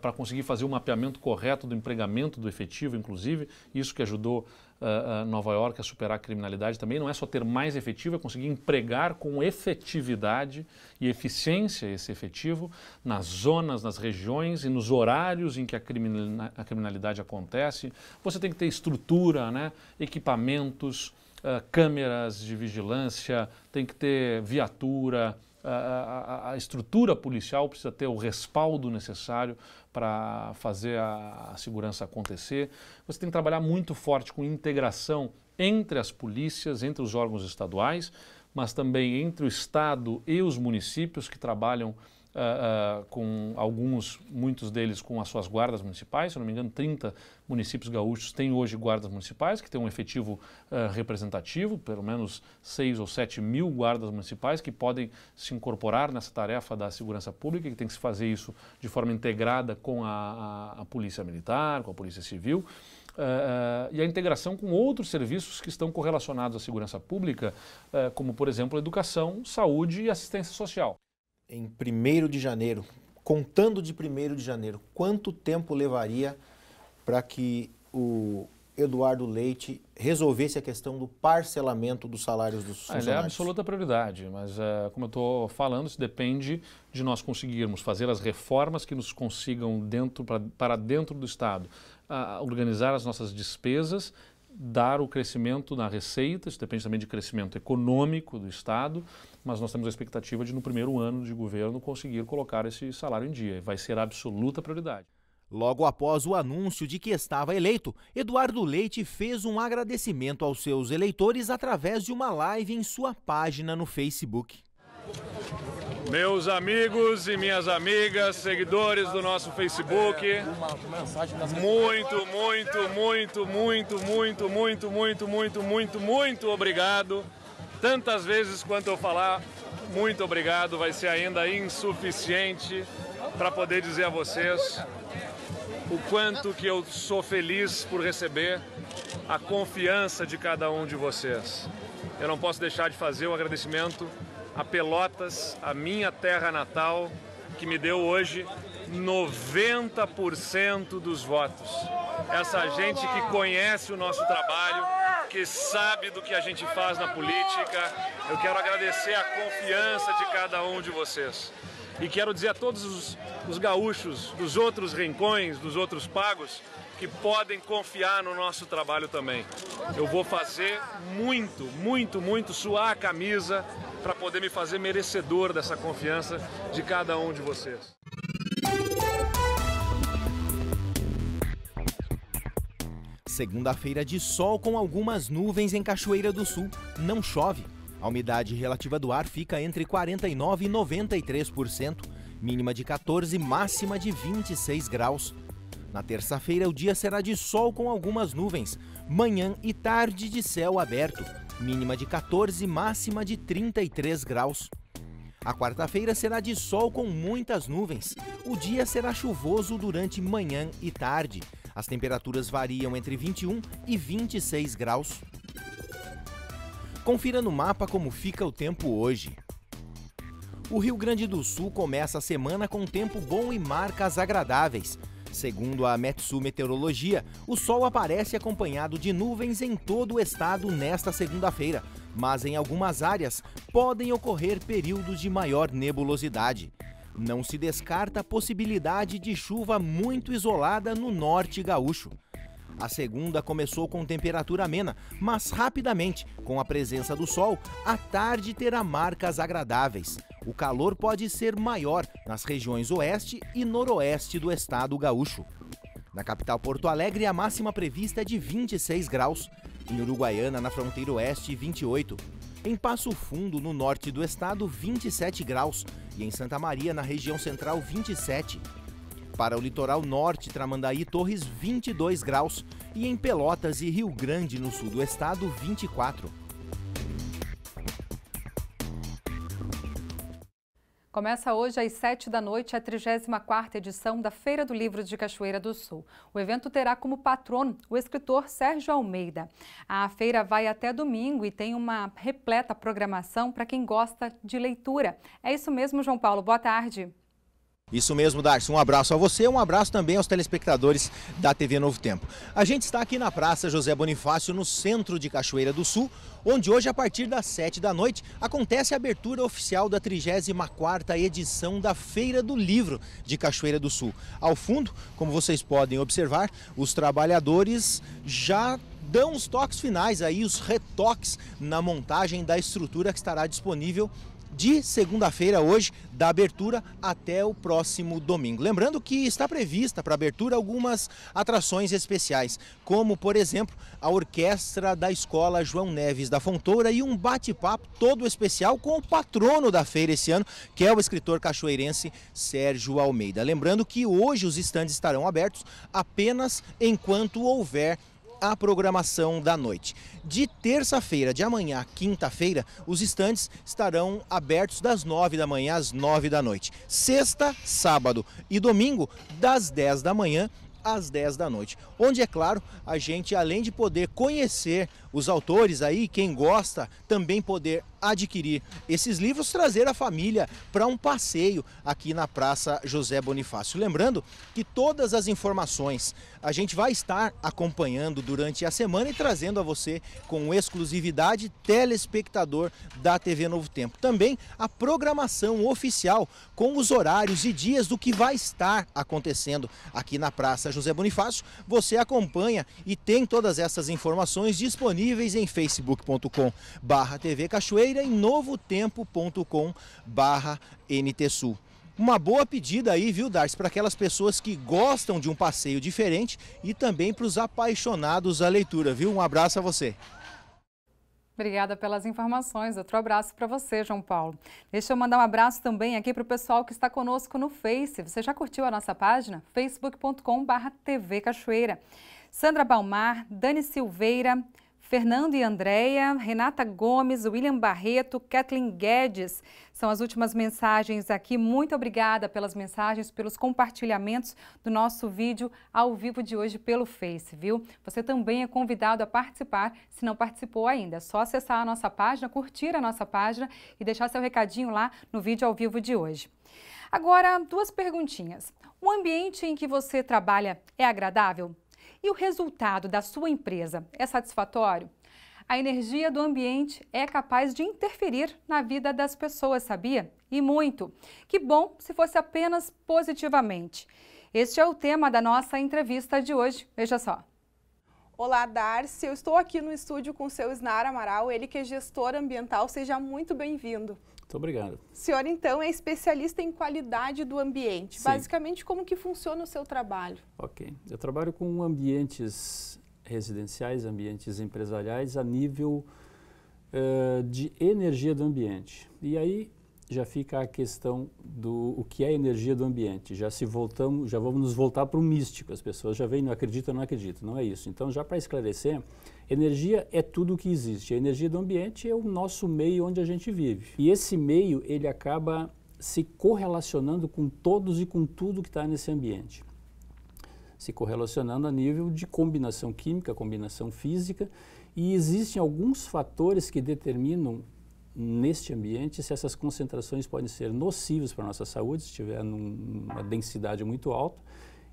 [SPEAKER 8] para conseguir fazer o mapeamento correto do empregamento do efetivo, inclusive. Isso que ajudou uh, uh, Nova York a superar a criminalidade também não é só ter mais efetivo, é conseguir empregar com efetividade e eficiência esse efetivo nas zonas, nas regiões e nos horários em que a, criminalidade, a criminalidade acontece. Você tem que ter estrutura, né, equipamentos, uh, câmeras de vigilância, tem que ter viatura, a, a, estrutura policial precisa ter o respaldo necessário para fazer a, a segurança acontecer. Você tem que trabalhar muito forte com integração entre as polícias, entre os órgãos estaduais, mas também entre o Estado e os municípios que trabalham Uh, uh, com alguns, muitos deles com as suas guardas municipais, se não me engano, 30 municípios gaúchos têm hoje guardas municipais, que têm um efetivo uh, representativo, pelo menos 6 ou 7 mil guardas municipais que podem se incorporar nessa tarefa da segurança pública, que tem que se fazer isso de forma integrada com a, a, a polícia militar, com a polícia civil. Uh, uh, e a integração com outros serviços que estão correlacionados à segurança pública, uh, como, por exemplo, educação, saúde e assistência social em 1 de janeiro,
[SPEAKER 11] contando de 1 de janeiro, quanto tempo levaria para que o Eduardo Leite resolvesse a questão do parcelamento dos salários dos
[SPEAKER 8] funcionários? Ah, ele é absoluta prioridade, mas uh, como eu estou falando, isso depende de nós conseguirmos fazer as reformas que nos consigam dentro pra, para dentro do Estado, uh, organizar as nossas despesas dar o crescimento na receita, isso depende também de crescimento econômico do Estado, mas nós temos a expectativa de, no primeiro ano de governo, conseguir colocar esse salário em dia. Vai ser a absoluta prioridade. Logo após o anúncio de que estava
[SPEAKER 11] eleito, Eduardo Leite fez um agradecimento aos seus eleitores através de uma live em sua página no Facebook.
[SPEAKER 7] Meus amigos e minhas amigas, seguidores do nosso Facebook, muito, muito, muito, muito, muito, muito, muito, muito, muito, muito obrigado. Tantas vezes quanto eu falar muito obrigado, vai ser ainda insuficiente para poder dizer a vocês o quanto que eu sou feliz por receber a confiança de cada um de vocês. Eu não posso deixar de fazer o agradecimento a Pelotas, a minha terra natal, que me deu hoje 90% dos votos. Essa gente que conhece o nosso trabalho, que sabe do que a gente faz na política. Eu quero agradecer a confiança de cada um de vocês. E quero dizer a todos os, os gaúchos dos outros rincões, dos outros pagos, que podem confiar no nosso trabalho também. Eu vou fazer muito, muito, muito suar a camisa para poder me fazer merecedor dessa confiança de cada um de vocês.
[SPEAKER 11] Segunda-feira de sol com algumas nuvens em Cachoeira do Sul. Não chove. A umidade relativa do ar fica entre 49 e 93%, mínima de 14, máxima de 26 graus. Na terça-feira, o dia será de sol com algumas nuvens, manhã e tarde de céu aberto, mínima de 14, máxima de 33 graus. A quarta-feira será de sol com muitas nuvens. O dia será chuvoso durante manhã e tarde. As temperaturas variam entre 21 e 26 graus. Confira no mapa como fica o tempo hoje. O Rio Grande do Sul começa a semana com tempo bom e marcas agradáveis. Segundo a Metsu Meteorologia, o sol aparece acompanhado de nuvens em todo o estado nesta segunda-feira, mas em algumas áreas podem ocorrer períodos de maior nebulosidade. Não se descarta a possibilidade de chuva muito isolada no norte gaúcho. A segunda começou com temperatura amena, mas rapidamente, com a presença do sol, a tarde terá marcas agradáveis. O calor pode ser maior nas regiões oeste e noroeste do estado gaúcho. Na capital Porto Alegre, a máxima prevista é de 26 graus. Em Uruguaiana, na fronteira oeste, 28. Em Passo Fundo, no norte do estado, 27 graus. E em Santa Maria, na região central, 27. Para o litoral norte, Tramandaí Torres, 22 graus. E em Pelotas e Rio Grande, no sul do estado, 24.
[SPEAKER 1] Começa hoje às 7 da noite a 34ª edição da Feira do Livro de Cachoeira do Sul. O evento terá como patrono o escritor Sérgio Almeida. A feira vai até domingo e tem uma repleta programação para quem gosta de leitura. É isso mesmo, João Paulo. Boa tarde.
[SPEAKER 11] Isso mesmo, Darcy. Um abraço a você, um abraço também aos telespectadores da TV Novo Tempo. A gente está aqui na Praça José Bonifácio, no centro de Cachoeira do Sul, onde hoje, a partir das 7 da noite, acontece a abertura oficial da 34ª edição da Feira do Livro de Cachoeira do Sul. Ao fundo, como vocês podem observar, os trabalhadores já dão os toques finais aí, os retoques na montagem da estrutura que estará disponível de segunda-feira hoje, da abertura até o próximo domingo. Lembrando que está prevista para abertura algumas atrações especiais, como, por exemplo, a orquestra da Escola João Neves da Fontoura e um bate-papo todo especial com o patrono da feira esse ano, que é o escritor cachoeirense Sérgio Almeida. Lembrando que hoje os estandes estarão abertos apenas enquanto houver a programação da noite. De terça-feira, de amanhã à quinta-feira, os estandes estarão abertos das 9 da manhã às 9 da noite. Sexta, sábado e domingo, das 10 da manhã às 10 da noite. Onde, é claro, a gente, além de poder conhecer os autores aí, quem gosta, também poder adquirir esses livros, trazer a família para um passeio aqui na Praça José Bonifácio. Lembrando que todas as informações a gente vai estar acompanhando durante a semana e trazendo a você com exclusividade telespectador da TV Novo Tempo. Também a programação oficial com os horários e dias do que vai estar acontecendo aqui na Praça José Bonifácio. Você acompanha e tem todas essas informações disponíveis disponíveis em facebook.com barra TV Cachoeira e novotempo.com barra NTSul uma boa pedida aí, viu, Darcy, para aquelas pessoas que gostam de um passeio diferente e também para os apaixonados à leitura, viu? Um abraço a você.
[SPEAKER 1] Obrigada pelas informações. Outro abraço para você, João Paulo. Deixa eu mandar um abraço também aqui para o pessoal que está conosco no Face. Você já curtiu a nossa página? facebook.com.br TV Cachoeira. Sandra Balmar, Dani Silveira, Fernando e Andréia, Renata Gomes, William Barreto, Kathleen Guedes. São as últimas mensagens aqui. Muito obrigada pelas mensagens, pelos compartilhamentos do nosso vídeo ao vivo de hoje pelo Face, viu? Você também é convidado a participar, se não participou ainda. É só acessar a nossa página, curtir a nossa página e deixar seu recadinho lá no vídeo ao vivo de hoje. Agora, duas perguntinhas. O ambiente em que você trabalha é agradável? E o resultado da sua empresa é satisfatório? A energia do ambiente é capaz de interferir na vida das pessoas, sabia? E muito. Que bom se fosse apenas positivamente. Este é o tema da nossa entrevista de hoje. Veja só.
[SPEAKER 6] Olá, Darcy. Eu estou aqui no estúdio com o seu Isnar Amaral, ele que é gestor ambiental. Seja muito bem-vindo.
[SPEAKER 9] Muito obrigado. A
[SPEAKER 6] senhora, então, é especialista em qualidade do ambiente. Sim. Basicamente, como que funciona o seu trabalho?
[SPEAKER 9] Ok. Eu trabalho com ambientes residenciais, ambientes empresariais a nível uh, de energia do ambiente. E aí, já fica a questão do o que é energia do ambiente. Já se voltamos, já vamos nos voltar para o místico. As pessoas já vêm, não acreditam, não acreditam. Não é isso. Então, já para esclarecer, energia é tudo o que existe. A energia do ambiente é o nosso meio onde a gente vive. E esse meio, ele acaba se correlacionando com todos e com tudo que está nesse ambiente. Se correlacionando a nível de combinação química, combinação física, e existem alguns fatores que determinam neste ambiente, se essas concentrações podem ser nocivas para a nossa saúde, se estiver numa densidade muito alta,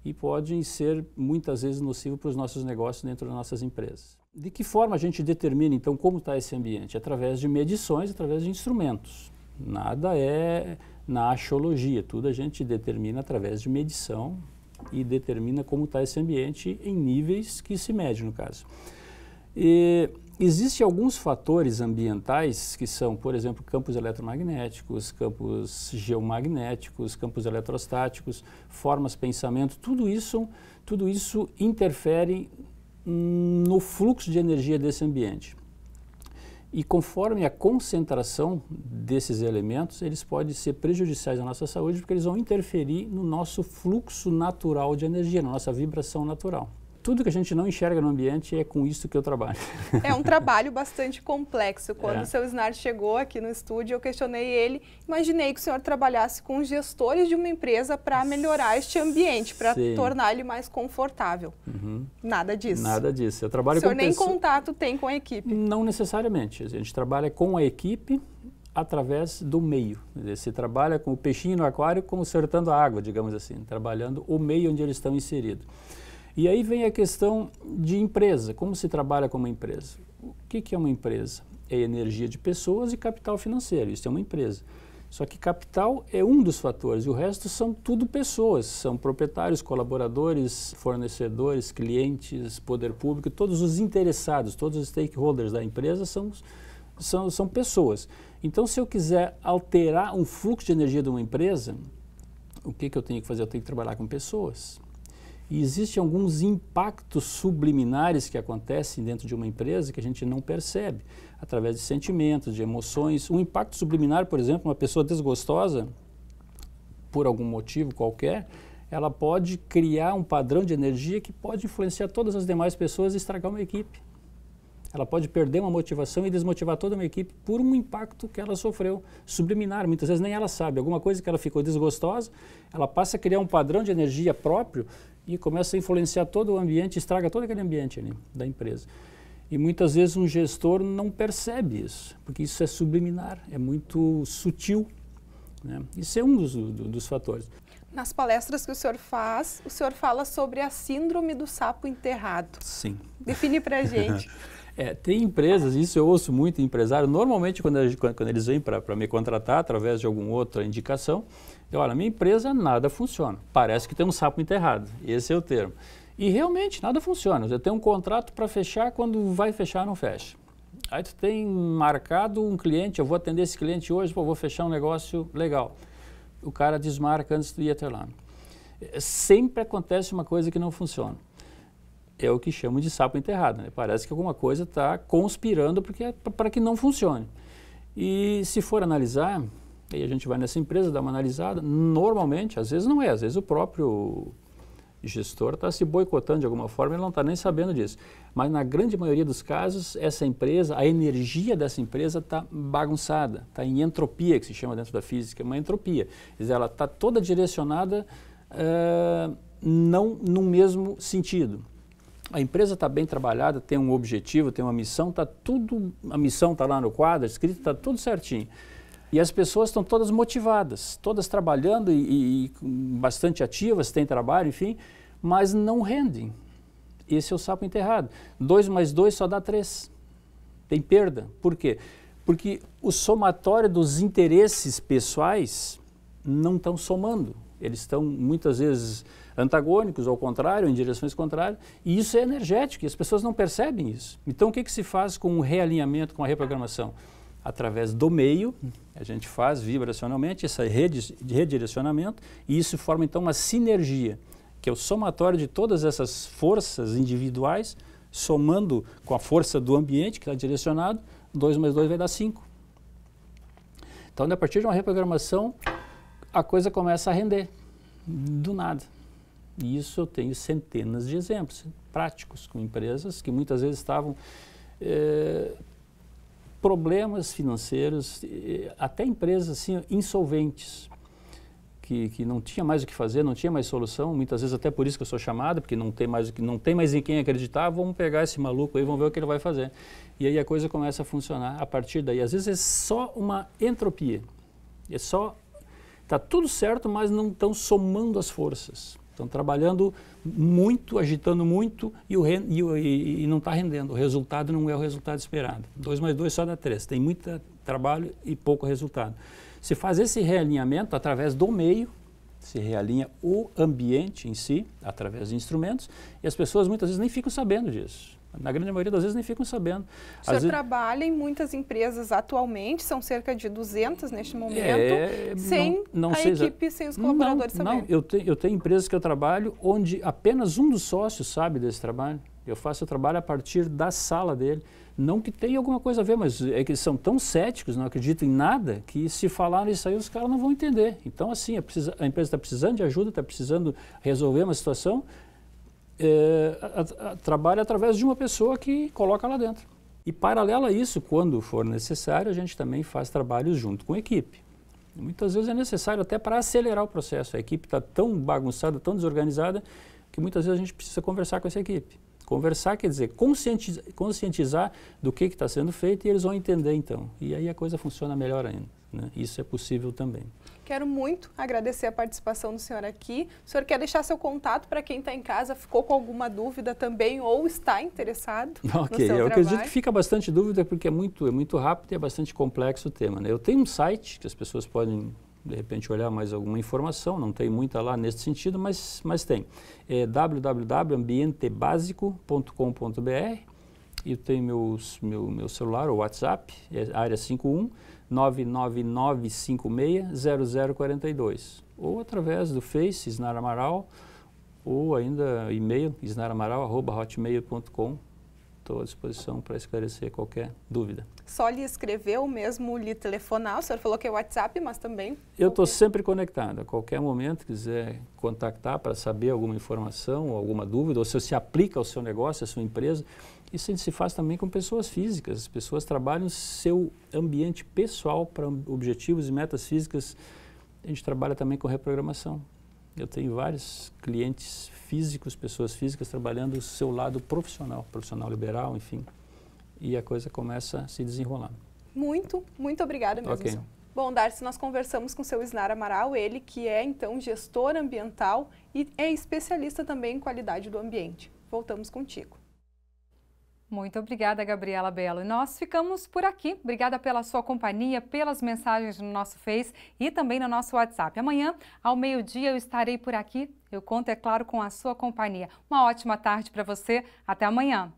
[SPEAKER 9] e podem ser muitas vezes nocivas para os nossos negócios dentro das nossas empresas. De que forma a gente determina, então, como está esse ambiente? Através de medições, através de instrumentos. Nada é na axiologia, tudo a gente determina através de medição e determina como está esse ambiente em níveis que se mede, no caso. E Existem alguns fatores ambientais que são, por exemplo, campos eletromagnéticos, campos geomagnéticos, campos eletrostáticos, formas, pensamento, tudo isso, tudo isso interfere no fluxo de energia desse ambiente. E conforme a concentração desses elementos, eles podem ser prejudiciais à nossa saúde porque eles vão interferir no nosso fluxo natural de energia, na nossa vibração natural tudo que a gente não enxerga no ambiente é com isso que eu trabalho.
[SPEAKER 6] É um trabalho bastante complexo. Quando é. o seu Snart chegou aqui no estúdio, eu questionei ele. Imaginei que o senhor trabalhasse com gestores de uma empresa para melhorar este ambiente, para tornar ele mais confortável. Uhum. Nada disso. Nada
[SPEAKER 9] disso. Eu trabalho o senhor com nem pessoa... contato tem com a equipe? Não necessariamente. A gente trabalha com a equipe através do meio. Você trabalha com o peixinho no aquário consertando a água, digamos assim, trabalhando o meio onde eles estão inseridos. E aí vem a questão de empresa, como se trabalha com uma empresa. O que, que é uma empresa? É energia de pessoas e capital financeiro, isso é uma empresa. Só que capital é um dos fatores, e o resto são tudo pessoas, são proprietários, colaboradores, fornecedores, clientes, poder público, todos os interessados, todos os stakeholders da empresa são, são, são pessoas. Então, se eu quiser alterar um fluxo de energia de uma empresa, o que, que eu tenho que fazer? Eu tenho que trabalhar com pessoas. E existem alguns impactos subliminares que acontecem dentro de uma empresa que a gente não percebe, através de sentimentos, de emoções. Um impacto subliminar, por exemplo, uma pessoa desgostosa, por algum motivo qualquer, ela pode criar um padrão de energia que pode influenciar todas as demais pessoas e estragar uma equipe ela pode perder uma motivação e desmotivar toda uma equipe por um impacto que ela sofreu, subliminar. Muitas vezes nem ela sabe. Alguma coisa que ela ficou desgostosa, ela passa a criar um padrão de energia próprio e começa a influenciar todo o ambiente, estraga todo aquele ambiente ali da empresa. E muitas vezes um gestor não percebe isso, porque isso é subliminar, é muito sutil. Né? Isso é um dos, dos fatores.
[SPEAKER 6] Nas palestras que o senhor faz, o senhor fala sobre a síndrome do sapo enterrado. Sim. Define para gente.
[SPEAKER 9] É, tem empresas, isso eu ouço muito empresário, normalmente quando, quando eles vêm para me contratar através de alguma outra indicação, eu, olha, minha empresa nada funciona, parece que tem um sapo enterrado, esse é o termo. E realmente nada funciona, eu tenho um contrato para fechar, quando vai fechar não fecha. Aí tu tem marcado um cliente, eu vou atender esse cliente hoje, pô, vou fechar um negócio legal. O cara desmarca antes de ir até lá. É, sempre acontece uma coisa que não funciona é o que chamam de sapo enterrado. Né? Parece que alguma coisa está conspirando para é que não funcione. E se for analisar, aí a gente vai nessa empresa, dá uma analisada, normalmente, às vezes não é, às vezes o próprio gestor está se boicotando de alguma forma, ele não está nem sabendo disso. Mas na grande maioria dos casos, essa empresa, a energia dessa empresa está bagunçada, está em entropia, que se chama dentro da física, é uma entropia. Quer dizer, ela está toda direcionada uh, não no mesmo sentido a empresa está bem trabalhada, tem um objetivo, tem uma missão, está tudo, a missão está lá no quadro, escrito, está tudo certinho. E as pessoas estão todas motivadas, todas trabalhando e, e, bastante ativas, têm trabalho, enfim, mas não rendem. Esse é o sapo enterrado. Dois mais dois só dá três. Tem perda. Por quê? Porque o somatório dos interesses pessoais não estão somando. Eles estão muitas vezes antagônicos, ao contrário, em direções contrárias, e isso é energético, e as pessoas não percebem isso. Então, o que, que se faz com o realinhamento, com a reprogramação? Através do meio, a gente faz vibracionalmente esse redirecionamento, e isso forma então uma sinergia, que é o somatório de todas essas forças individuais, somando com a força do ambiente que está direcionado, 2 mais 2 vai dar 5. Então, a partir de uma reprogramação, a coisa começa a render do nada. E isso eu tenho centenas de exemplos práticos com empresas que muitas vezes estavam eh, problemas financeiros, eh, até empresas assim, insolventes, que, que não tinha mais o que fazer, não tinha mais solução, muitas vezes até por isso que eu sou chamado, porque não tem mais, não tem mais em quem acreditar, vamos pegar esse maluco aí, vamos ver o que ele vai fazer. E aí a coisa começa a funcionar a partir daí. Às vezes é só uma entropia, é só... Está tudo certo, mas não estão somando as forças. Estão trabalhando muito, agitando muito e, o, e, e, não está rendendo. O resultado não é o resultado esperado. 2 mais 2 só dá 3. Tem muito trabalho e pouco resultado. Se faz esse realinhamento através do meio, se realinha o ambiente em si, através de instrumentos, e as pessoas muitas vezes nem ficam sabendo disso. Na grande maioria das vezes nem ficam sabendo. O senhor vezes...
[SPEAKER 6] trabalha em muitas empresas atualmente, são cerca de 200 neste momento, é, sem não, não a equipe, sem os colaboradores não, sabendo. Não,
[SPEAKER 9] eu, te, eu tenho empresas que eu trabalho onde apenas um dos sócios sabe desse trabalho. Eu faço o trabalho a partir da sala dele. Não que tenha alguma coisa a ver, mas é que eles são tão céticos, não acreditam em nada, que se falar isso aí os caras não vão entender. Então, assim, a, precisa, a empresa está precisando de ajuda, está precisando resolver uma situação, é, a, a, trabalha através de uma pessoa que coloca lá dentro. E, paralelo a isso, quando for necessário, a gente também faz trabalhos junto com a equipe. Muitas vezes é necessário até para acelerar o processo. A equipe está tão bagunçada, tão desorganizada, que muitas vezes a gente precisa conversar com essa equipe. Conversar quer dizer conscientizar, conscientizar do que está sendo feito e eles vão entender então. E aí a coisa funciona melhor ainda. Né? Isso é possível também.
[SPEAKER 6] Quero muito agradecer a participação do senhor aqui. O senhor quer deixar seu contato para quem está em casa, ficou com alguma dúvida também ou está interessado? Ok, eu trabalho. acredito que
[SPEAKER 9] fica bastante dúvida porque é muito, é muito rápido e é bastante complexo o tema. Né? Eu tenho um site que as pessoas podem de repente olhar mais alguma informação, não tem muita lá nesse sentido, mas, mas tem. É www.ambientebasico.com.br e tem meus, meu, meu celular, o WhatsApp, é área 51 999560042. Ou através do Face, Isnar Amaral, ou ainda e-mail, isnaramaral.hotmail.com estou à disposição para esclarecer qualquer dúvida.
[SPEAKER 6] Só lhe escreveu mesmo, lhe telefonar? O senhor falou que é WhatsApp, mas também... Eu
[SPEAKER 9] estou sempre conectado. A qualquer momento quiser contactar para saber alguma informação, alguma dúvida, ou se se aplica ao seu negócio, à sua empresa. Isso a gente se faz também com pessoas físicas. As pessoas trabalham seu ambiente pessoal para objetivos e metas físicas. A gente trabalha também com reprogramação. Eu tenho vários clientes físicos, pessoas físicas, trabalhando o seu lado profissional, profissional liberal, enfim. E a coisa começa a se desenrolar.
[SPEAKER 6] Muito, muito obrigada mesmo. Okay. Bom, Darcy, nós conversamos com o seu Isnar Amaral, ele que é então gestor ambiental e é especialista também em qualidade do ambiente. Voltamos contigo.
[SPEAKER 1] Muito obrigada, Gabriela Belo. E nós ficamos por aqui. Obrigada pela sua companhia, pelas mensagens no nosso Face e também no nosso WhatsApp. Amanhã, ao meio-dia, eu estarei por aqui. Eu conto, é claro, com a sua companhia. Uma ótima tarde para você. Até amanhã.